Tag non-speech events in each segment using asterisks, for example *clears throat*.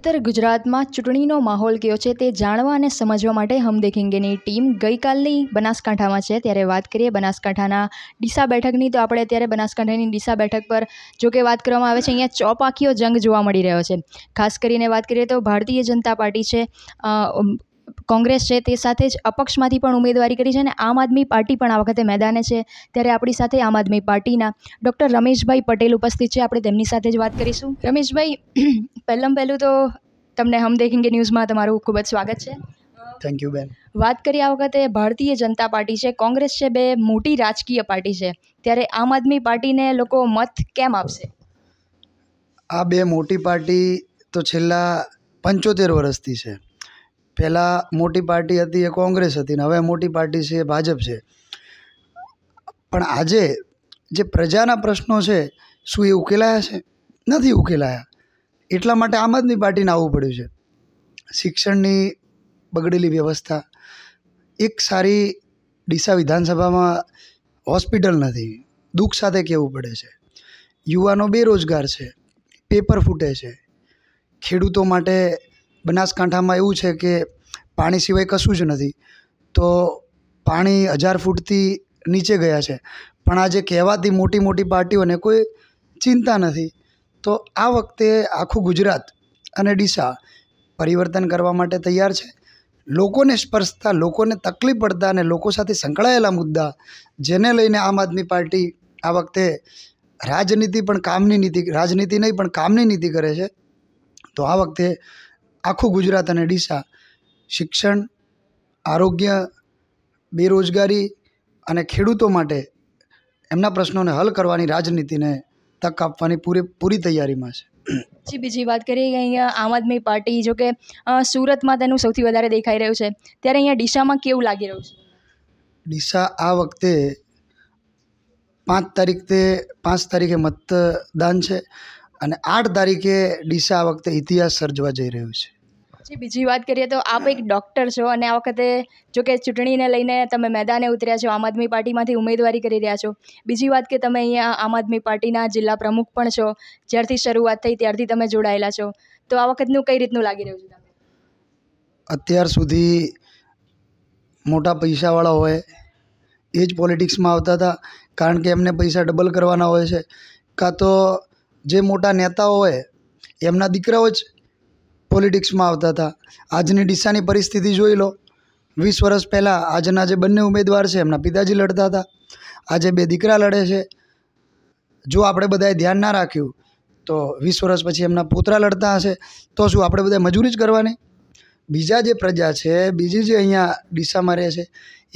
ઉત્તર ગુજરાતમાં ચૂંટણીનો માહોલ કયો છે તે જાણવા અને સમજવા માટે હમદેખિંગેની ટીમ ગઈકાલની બનાસકાંઠામાં છે ત્યારે વાત કરીએ બનાસકાંઠાના ડીસા બેઠકની તો આપણે અત્યારે બનાસકાંઠાની ડીસા બેઠક પર જો કે વાત કરવામાં આવે છે અહીંયા ચોપાકીઓ જંગ જોવા મળી રહ્યો છે ખાસ કરીને વાત કરીએ તો ભારતીય જનતા પાર્ટી છે કોંગ્રેસ છે તે સાથે જ અપક્ષમાંથી પણ ઉમેદવારી કરી છે અને આમ આદમી પાર્ટી પણ આ વખતે મેદાને છે ત્યારે આપણી સાથે આમ આદમી પાર્ટીના ડૉક્ટર રમેશભાઈ પટેલ ઉપસ્થિત છે આપણે તેમની સાથે જ વાત કરીશું રમેશભાઈ *clears throat* પહેલાં પહેલું તો તમને હમ દેખેંગે ન્યૂઝમાં તમારું ખૂબ જ સ્વાગત છે થેન્ક યુ બેન વાત કરી આ વખતે ભારતીય જનતા પાર્ટી છે કોંગ્રેસ છે બે મોટી રાજકીય પાર્ટી છે ત્યારે આમ આદમી પાર્ટીને લોકો મત કેમ આપશે આ બે મોટી પાર્ટી તો છેલ્લા પંચોતેર વર્ષથી છે પહેલાં મોટી પાર્ટી હતી એ કોંગ્રેસ હતી ને હવે મોટી પાર્ટી છે એ ભાજપ છે પણ આજે જે પ્રજાના પ્રશ્નો છે શું એ ઉકેલાયા છે નથી ઉકેલાયા એટલા માટે આમ આદમી પાર્ટીને આવવું પડ્યું છે શિક્ષણની બગડેલી વ્યવસ્થા એક સારી ડીસા વિધાનસભામાં હોસ્પિટલ નથી દુઃખ સાથે કહેવું પડે છે યુવાનો બેરોજગાર છે પેપર ફૂટે છે ખેડૂતો માટે બનાસકાંઠામાં એવું છે કે પાણી સિવાય કશું જ નથી તો પાણી હજાર ફૂટથી નીચે ગયા છે પણ આજે કહેવાતી મોટી મોટી પાર્ટીઓને કોઈ ચિંતા નથી તો આ વખતે આખું ગુજરાત અને ડીસા પરિવર્તન કરવા માટે તૈયાર છે લોકોને સ્પર્શતા લોકોને તકલીફ પડતા અને લોકો સાથે સંકળાયેલા મુદ્દા જેને લઈને આમ આદમી પાર્ટી આ વખતે રાજનીતિ પણ કામની નીતિ રાજનીતિ નહીં પણ કામની નીતિ કરે છે તો આ વખતે આખું ગુજરાત અને ડીસા શિક્ષણ આરોગ્ય બેરોજગારી અને ખેડૂતો માટે એમના પ્રશ્નોને હલ કરવાની રાજનીતિને તક આપવાની પૂરી પૂરી તૈયારીમાં છે પછી બીજી વાત કરીએ અહીંયા આમ આદમી પાર્ટી જો કે સુરતમાં તેનું સૌથી વધારે દેખાઈ રહ્યું છે ત્યારે અહીંયા ડીસામાં કેવું લાગી રહ્યું છે ડીસા આ વખતે પાંચ તારીખે પાંચ તારીખે મતદાન છે અને આઠ તારીખે ડીસા આ વખતે ઇતિહાસ સર્જવા જઈ રહ્યું છે પછી બીજી વાત કરીએ તો આપ એક ડૉક્ટર છો અને આ વખતે જો કે ચૂંટણીને લઈને તમે મેદાને ઉતર્યા છો આમ આદમી પાર્ટીમાંથી ઉમેદવારી કરી રહ્યા છો બીજી વાત કે તમે અહીંયા આમ આદમી પાર્ટીના જિલ્લા પ્રમુખ પણ છો જ્યારથી શરૂઆત થઈ ત્યારથી તમે જોડાયેલા છો તો આ વખતનું કઈ રીતનું લાગી રહ્યું છે અત્યાર સુધી મોટા પૈસાવાળા હોય એ જ પોલિટિક્સમાં આવતા હતા કારણ કે એમને પૈસા ડબલ કરવાના હોય છે કાં તો જે મોટા નેતાઓ હોય એમના દીકરાઓ જ પોલિટિક્સમાં આવતા હતા આજની ડીસાની પરિસ્થિતિ જોઈ લો વીસ વર્ષ પહેલાં આજના જે બંને ઉમેદવાર છે એમના પિતાજી લડતા હતા આજે બે દીકરા લડે છે જો આપણે બધાએ ધ્યાન ના રાખ્યું તો વીસ વર્ષ પછી એમના પોતરા લડતા હશે તો શું આપણે બધા મજૂરી જ કરવાની બીજા જે પ્રજા છે બીજી જે અહીંયા ડીસામાં રહે છે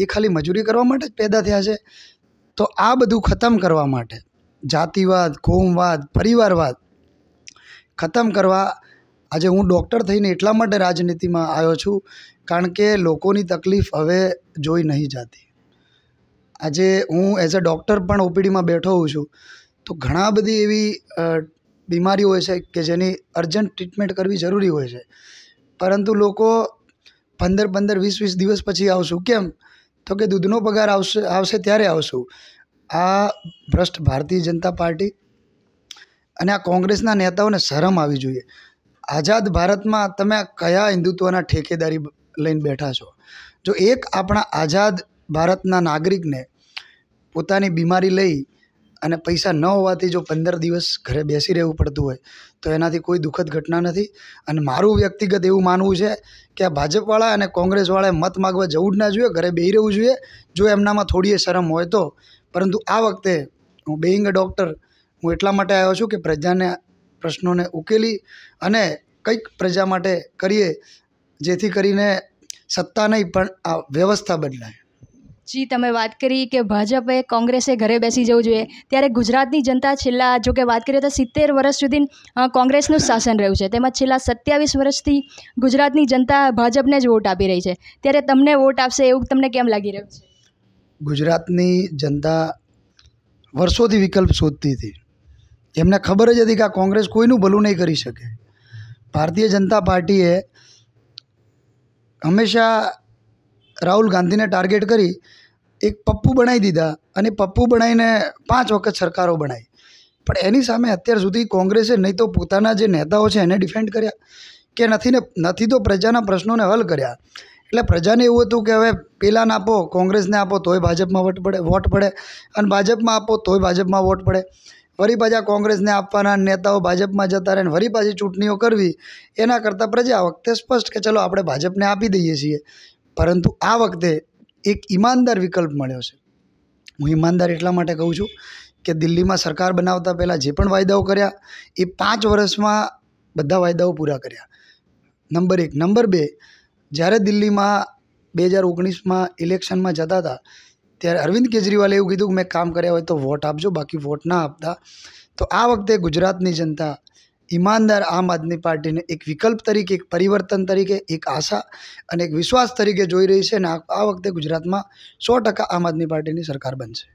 એ ખાલી મજૂરી કરવા માટે જ પેદા થયા છે તો આ બધું ખતમ કરવા માટે જાતિવાદ કોમવાદ પરિવારવાદ ખતમ કરવા આજે હું ડૉક્ટર થઈને એટલા માટે રાજનીતિમાં આવ્યો છું કારણ કે લોકોની તકલીફ હવે જોઈ નહીં જતી આજે હું એઝ અ ડૉક્ટર પણ ઓપીડીમાં બેઠો હોઉં છું તો ઘણા બધી એવી બીમારીઓ હોય છે કે જેની અર્જન્ટ ટ્રીટમેન્ટ કરવી જરૂરી હોય છે પરંતુ લોકો પંદર પંદર વીસ વીસ દિવસ પછી આવશું કેમ તો કે દૂધનો પગાર આવશે આવશે ત્યારે આવશું આ ભ્રષ્ટ ભારતીય જનતા પાર્ટી અને આ કોંગ્રેસના નેતાઓને શરમ આવી જોઈએ આઝાદ ભારતમાં તમે કયા હિન્દુત્વના ઠેકેદારી લઈને બેઠા છો જો એક આપણા આઝાદ ભારતના નાગરિકને પોતાની બીમારી લઈ અને પૈસા ન હોવાથી જો પંદર દિવસ ઘરે બેસી રહેવું પડતું હોય તો એનાથી કોઈ દુઃખદ ઘટના નથી અને મારું વ્યક્તિગત એવું માનવું છે કે આ ભાજપવાળા અને કોંગ્રેસવાળાએ મત માગવા જવું જ ના જોઈએ ઘરે બેહી રહેવું જોઈએ જો એમનામાં થોડીએ શરમ હોય તો પરંતુ આ વખતે હું બેઇંગ અ ડૉક્ટર હું એટલા માટે આવ્યો છું કે પ્રજાને પ્રશ્નોને ઉકેલી અને કંઈક પ્રજા માટે કરીએ જેથી કરીને સત્તા નહીં પણ આ વ્યવસ્થા બદલાય જી તમે વાત કરી કે ભાજપે કોંગ્રેસે ઘરે બેસી જવું જોઈએ ત્યારે ગુજરાતની જનતા છેલ્લા જો કે વાત કરીએ તો સિત્તેર વર્ષ સુધી કોંગ્રેસનું શાસન રહ્યું છે તેમજ છેલ્લા સત્યાવીસ વર્ષથી ગુજરાતની જનતા ભાજપને જ વોટ આપી રહી છે ત્યારે તમને વોટ આપશે એવું તમને કેમ લાગી રહ્યું છે ગુજરાતની જનતા વર્ષોથી વિકલ્પ શોધતી હતી એમને ખબર જ હતી કે આ કોંગ્રેસ કોઈનું ભલું નહીં કરી શકે ભારતીય જનતા પાર્ટીએ હંમેશા રાહુલ ગાંધીને ટાર્ગેટ કરી એક પપ્પુ બનાવી દીધા અને પપ્પુ બનાવીને પાંચ વખત સરકારો બનાવી પણ એની સામે અત્યાર સુધી કોંગ્રેસે નહીં તો પોતાના જે નેતાઓ છે એને ડિફેન્ડ કર્યા કે નથી ને નથી તો પ્રજાના પ્રશ્નોને હલ કર્યા એટલે પ્રજાને એવું હતું કે હવે પેલાને આપો કોંગ્રેસને આપો તોય ભાજપમાં વોટ પડે વોટ પડે અને ભાજપમાં આપો તોય ભાજપમાં વોટ પડે ફરી પાછા કોંગ્રેસને આપવાના નેતાઓ ભાજપમાં જતા રહે ફરી પાછી ચૂંટણીઓ કરવી એના કરતાં પ્રજા આ વખતે સ્પષ્ટ કે ચલો આપણે ભાજપને આપી દઈએ છીએ પરંતુ આ વખતે એક ઈમાનદાર વિકલ્પ મળ્યો છે હું ઈમાનદાર એટલા માટે કહું છું કે દિલ્હીમાં સરકાર બનાવતા પહેલાં જે પણ વાયદાઓ કર્યા એ પાંચ વર્ષમાં બધા વાયદાઓ પૂરા કર્યા નંબર એક નંબર બે જ્યારે દિલ્હીમાં બે હજાર ઓગણીસમાં ઇલેક્શનમાં જતા હતા ત્યારે અરવિંદ કેજરીવાલે એવું કીધું કે મેં કામ કર્યા હોય તો વોટ આપજો બાકી વોટ ના આપતા તો આ વખતે ગુજરાતની જનતા ઈમાનદાર આમ આદમી પાર્ટીને એક વિકલ્પ તરીકે એક પરિવર્તન તરીકે એક આશા અને એક વિશ્વાસ તરીકે જોઈ રહી છે અને આ વખતે ગુજરાતમાં સો ટકા આમ આદમી પાર્ટીની સરકાર બનશે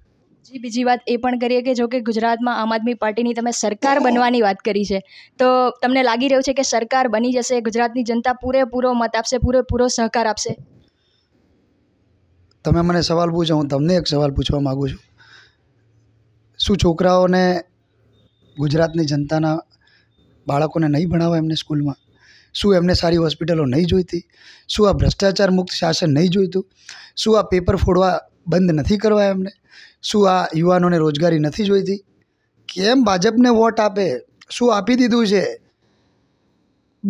જી બીજી વાત એ પણ કરીએ કે જો કે ગુજરાતમાં આમ આદમી પાર્ટીની તમે સરકાર બનવાની વાત કરી છે તો તમને લાગી રહ્યું છે કે સરકાર બની જશે ગુજરાતની જનતા પૂરેપૂરો મત આપશે પૂરેપૂરો સહકાર આપશે તમે મને સવાલ પૂછો હું તમને એક સવાલ પૂછવા માગું છું શું છોકરાઓને ગુજરાતની જનતાના બાળકોને નહીં ભણાવવા એમને સ્કૂલમાં શું એમને સારી હોસ્પિટલો નહીં જોઈતી શું આ ભ્રષ્ટાચાર મુક્ત શાસન નહીં જોઈતું શું આ પેપર ફોડવા બંધ નથી કરવા એમને શું આ યુવાનોને રોજગારી નથી જોઈતી કેમ ભાજપને વોટ આપે શું આપી દીધું છે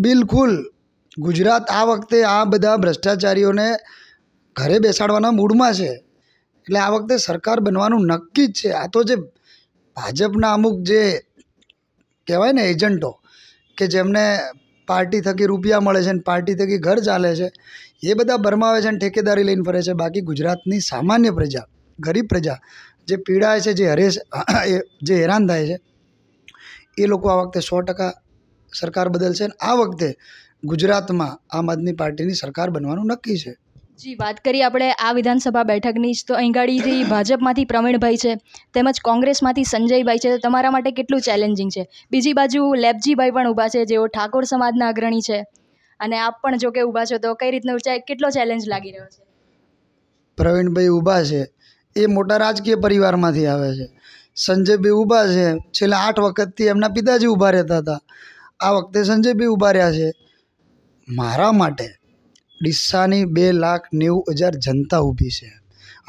બિલકુલ ગુજરાત આ વખતે આ બધા ભ્રષ્ટાચારીઓને ઘરે બેસાડવાના મૂડમાં છે એટલે આ વખતે સરકાર બનવાનું નક્કી જ છે આ તો જે ભાજપના અમુક જે કહેવાય ને એજન્ટો કે જેમને પાર્ટી થકી રૂપિયા મળે છે ને પાર્ટી થકી ઘર ચાલે છે એ બધા બરમાવે છે ને ઠેકેદારી લઈને ફરે છે બાકી ગુજરાતની સામાન્ય પ્રજા ગરીબ પ્રજા જે પીડાય છે જે હરેશ જે હેરાન થાય છે એ લોકો આ વખતે સો ટકા સરકાર બદલશે અને આ વખતે ગુજરાતમાં આમ આદમી પાર્ટીની સરકાર બનવાનું નક્કી છે જી વાત કરીએ આપણે આ વિધાનસભા બેઠકની જ તો અહીંગાડી જે ભાજપમાંથી પ્રવીણભાઈ છે તેમજ કોંગ્રેસમાંથી સંજયભાઈ છે તમારા માટે કેટલું ચેલેન્જિંગ છે બીજી બાજુ લેબજીભાઈ પણ ઊભા છે જેઓ ઠાકોર સમાજના અગ્રણી છે અને આપ પણ જો કે ઊભા છો તો કઈ રીતનો કેટલો ચેલેન્જ લાગી રહ્યો છે પ્રવીણભાઈ ઊભા છે એ મોટા રાજકીય પરિવારમાંથી આવે છે સંજયભાઈ ઊભા છે છેલ્લા આઠ વખતથી એમના પિતાજી ઊભા રહેતા હતા આ વખતે સંજયભાઈ ઊભા રહ્યા છે મારા માટે ડિસ્સાની બે લાખ નેવું હજાર જનતા ઊભી છે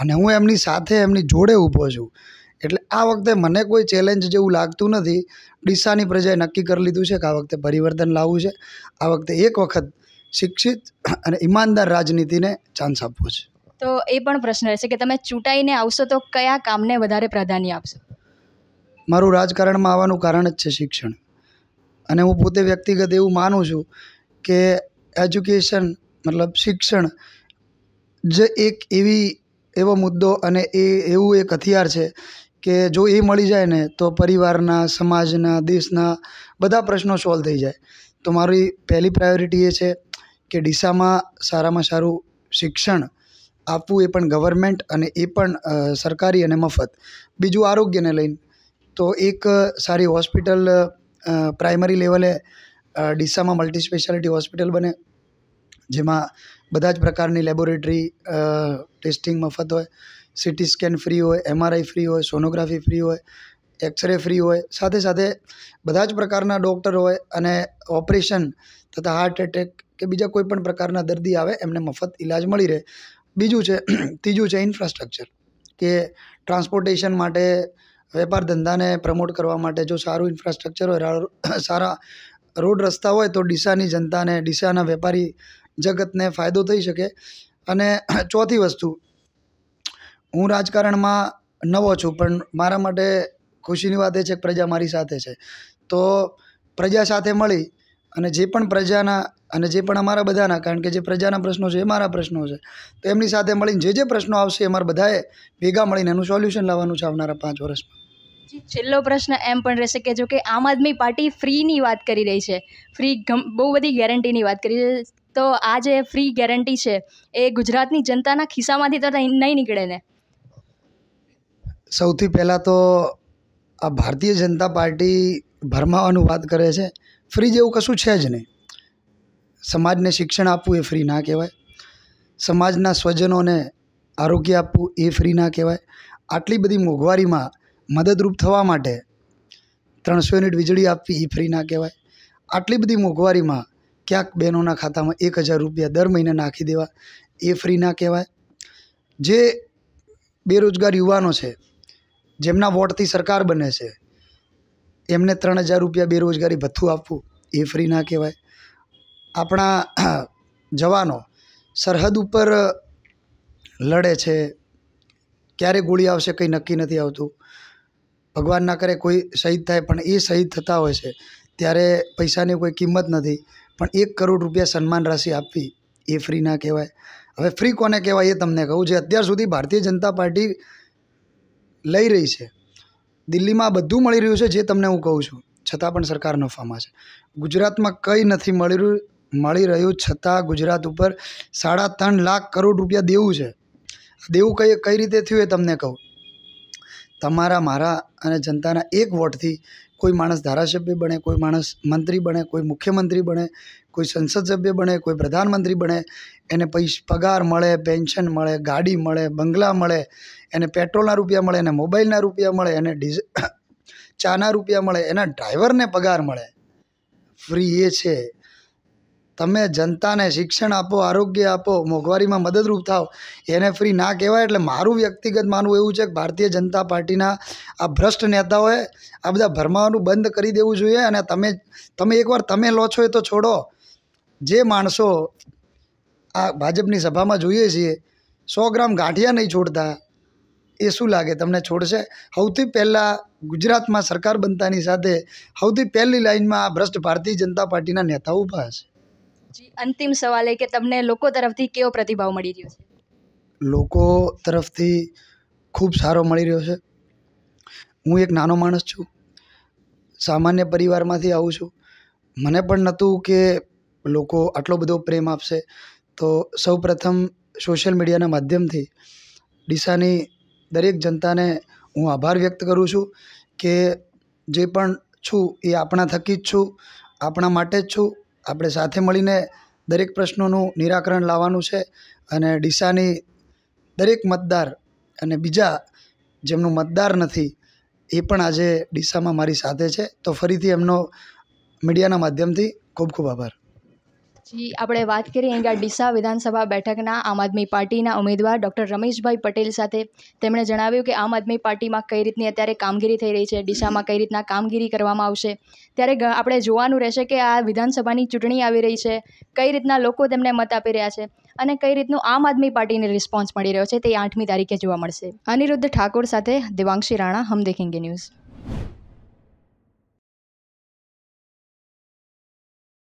અને હું એમની સાથે એમની જોડે ઊભો છું એટલે આ વખતે મને કોઈ ચેલેન્જ જેવું લાગતું નથી ડીસાની પ્રજાએ નક્કી કરી લીધું છે કે આ વખતે પરિવર્તન લાવવું છે આ વખતે એક વખત શિક્ષિત અને ઈમાનદાર રાજનીતિને ચાન્સ આપવો છે તો એ પણ પ્રશ્ન રહેશે કે તમે ચૂંટાઈને આવશો તો કયા કામને વધારે પ્રાધાન્ય આપશો મારું રાજકારણમાં આવવાનું કારણ જ છે શિક્ષણ અને હું પોતે વ્યક્તિગત એવું માનું છું કે એજ્યુકેશન મતલબ શિક્ષણ જે એક એવી એવો મુદ્દો અને એ એવું એક હથિયાર છે કે જો એ મળી જાય ને તો પરિવારના સમાજના દેશના બધા પ્રશ્નો સોલ્વ થઈ જાય તો મારી પહેલી પ્રાયોરિટી એ છે કે ડીસામાં સારામાં સારું શિક્ષણ આપવું એ પણ ગવર્મેન્ટ અને એ પણ સરકારી અને મફત બીજું આરોગ્યને લઈને તો એક સારી હોસ્પિટલ પ્રાઇમરી લેવલે ડીસામાં મલ્ટી સ્પેશિયાલિટી હોસ્પિટલ બને જેમાં બધા જ પ્રકારની લેબોરેટરી ટેસ્ટિંગ મફત હોય સીટી સ્કેન ફ્રી હોય એમઆરઆઈ ફ્રી હોય સોનોગ્રાફી ફ્રી હોય એક્સરે ફ્રી હોય સાથે સાથે બધા જ પ્રકારના ડૉક્ટર હોય અને ઓપરેશન તથા હાર્ટ એટેક કે બીજા કોઈપણ પ્રકારના દર્દી આવે એમને મફત ઇલાજ મળી રહે બીજું છે *clears throat* ત્રીજું છે ઇન્ફ્રાસ્ટ્રક્ચર કે ટ્રાન્સપોર્ટેશન માટે વેપાર ધંધાને પ્રમોટ કરવા માટે જો સારું ઇન્ફ્રાસ્ટ્રક્ચર હોય સારા રોડ રસ્તા હોય તો ડીસાની જનતાને ડીસાના વેપારી જગતને ફાયદો થઈ શકે અને *clears throat* ચોથી વસ્તુ હું રાજકારણમાં નવો છું પણ મારા માટે ખુશીની વાત એ છે કે પ્રજા મારી સાથે છે તો પ્રજા સાથે મળી અને જે પણ પ્રજાના અને જે પણ અમારા બધાના કારણ કે જે પ્રજાના પ્રશ્નો છે એ મારા પ્રશ્નો છે તો એમની સાથે મળીને જે જે પ્રશ્નો આવશે એ મારા બધાએ ભેગા મળીને એનું સોલ્યુશન લાવવાનું છે આવનારા પાંચ વર્ષમાં છેલ્લો પ્રશ્ન એમ પણ રહેશે કે જો કે આમ આદમી પાર્ટી ફ્રીની વાત કરી રહી છે ફ્રી બહુ બધી ગેરંટીની વાત કરી છે તો આ જે ફ્રી ગેરંટી છે એ ગુજરાતની જનતાના ખિસ્સામાંથી તો નહીં નીકળે ને સૌથી પહેલાં તો આ ભારતીય જનતા પાર્ટી ભરમાવાનું વાત કરે છે ફ્રી જેવું કશું છે જ નહીં સમાજને શિક્ષણ આપવું એ ફ્રી ના કહેવાય સમાજના સ્વજનોને આરોગ્ય આપવું એ ફ્રી ના કહેવાય આટલી બધી મોંઘવારીમાં મદદરૂપ થવા માટે ત્રણસો યુનિટ વીજળી આપવી એ ફ્રી ના કહેવાય આટલી બધી મોંઘવારીમાં ક્યાંક બહેનોના ખાતામાં એક હજાર રૂપિયા દર મહિને નાખી દેવા એ ફ્રી ના કહેવાય જે બેરોજગાર યુવાનો છે જેમના વોટથી સરકાર બને છે એમને ત્રણ હજાર રૂપિયા બેરોજગારી ભથ્થું આપવું એ ફ્રી ના કહેવાય આપણા જવાનો સરહદ ઉપર લડે છે ક્યારે ગોળી આવશે કંઈ નક્કી નથી આવતું ભગવાન ના કરે કોઈ શહીદ થાય પણ એ શહીદ થતા હોય છે ત્યારે પૈસાની કોઈ કિંમત નથી પણ એક કરોડ રૂપિયા સન્માન રાશિ આપવી એ ફ્રી ના કહેવાય હવે ફ્રી કોને કહેવાય એ તમને કહું છે અત્યાર સુધી ભારતીય જનતા પાર્ટી લઈ રહી છે દિલ્હીમાં બધું મળી રહ્યું છે જે તમને હું કહું છું છતાં પણ સરકાર નફામાં છે ગુજરાતમાં કંઈ નથી મળી રહ્યું મળી રહ્યું છતાં ગુજરાત ઉપર સાડા ત્રણ લાખ કરોડ રૂપિયા દેવું છે દેવું કઈ કઈ રીતે થયું એ તમને કહું તમારા મારા અને જનતાના એક વોટથી કોઈ માણસ ધારાસભ્ય બને કોઈ માણસ મંત્રી બને કોઈ મુખ્યમંત્રી બને કોઈ સંસદ સભ્ય બને કોઈ પ્રધાનમંત્રી બને એને પૈસા પગાર મળે પેન્શન મળે ગાડી મળે બંગલા મળે એને પેટ્રોલના રૂપિયા મળે એને મોબાઈલના રૂપિયા મળે એને ડીઝ ચાના રૂપિયા મળે એના ડ્રાઈવરને પગાર મળે ફ્રી એ છે તમે જનતાને શિક્ષણ આપો આરોગ્ય આપો મોંઘવારીમાં મદદરૂપ થાવ એને ફ્રી ના કહેવાય એટલે મારું વ્યક્તિગત માનવું એવું છે કે ભારતીય જનતા પાર્ટીના આ ભ્રષ્ટ નેતાઓએ આ બધા ભરમાવાનું બંધ કરી દેવું જોઈએ અને તમે તમે એકવાર તમે લો છો એ તો છોડો જે માણસો આ ભાજપની સભામાં જોઈએ છીએ સો ગ્રામ ગાંઠિયા નહીં છોડતા એ શું લાગે તમને છોડશે સૌથી પહેલાં ગુજરાતમાં સરકાર બનતાની સાથે સૌથી પહેલી લાઇનમાં આ ભ્રષ્ટ ભારતીય જનતા પાર્ટીના નેતાઓ ઊભા હશે જી અંતિમ સવાલ એ કે તમને લોકો તરફથી કેવો પ્રતિભાવ મળી રહ્યો છે લોકો તરફથી ખૂબ સારો મળી રહ્યો છે હું એક નાનો માણસ છું સામાન્ય પરિવારમાંથી આવું છું મને પણ નહોતું કે લોકો આટલો બધો પ્રેમ આપશે તો સૌ પ્રથમ સોશિયલ મીડિયાના માધ્યમથી ડીસાની દરેક જનતાને હું આભાર વ્યક્ત કરું છું કે જે પણ છું એ આપણા થકી જ છું આપણા માટે જ છું આપણે સાથે મળીને દરેક પ્રશ્નોનું નિરાકરણ લાવવાનું છે અને ડીસાની દરેક મતદાર અને બીજા જેમનું મતદાર નથી એ પણ આજે ડીસામાં મારી સાથે છે તો ફરીથી એમનો મીડિયાના માધ્યમથી ખૂબ ખૂબ આભાર પછી આપણે વાત કરીએ અહીંયા ડીસા વિધાનસભા બેઠકના આમ આદમી પાર્ટીના ઉમેદવાર ડૉક્ટર રમેશભાઈ પટેલ સાથે તેમણે જણાવ્યું કે આમ આદમી પાર્ટીમાં કઈ રીતની અત્યારે કામગીરી થઈ રહી છે ડીસામાં કઈ રીતના કામગીરી કરવામાં આવશે ત્યારે આપણે જોવાનું રહેશે કે આ વિધાનસભાની ચૂંટણી આવી રહી છે કઈ રીતના લોકો તેમને મત આપી રહ્યા છે અને કઈ રીતનું આમ આદમી પાર્ટીને રિસ્પોન્સ મળી રહ્યો છે તે આઠમી તારીખે જોવા મળશે અનિરુદ્ધ ઠાકોર સાથે દેવાંશી રાણા હમ દેખેંગે ન્યૂઝ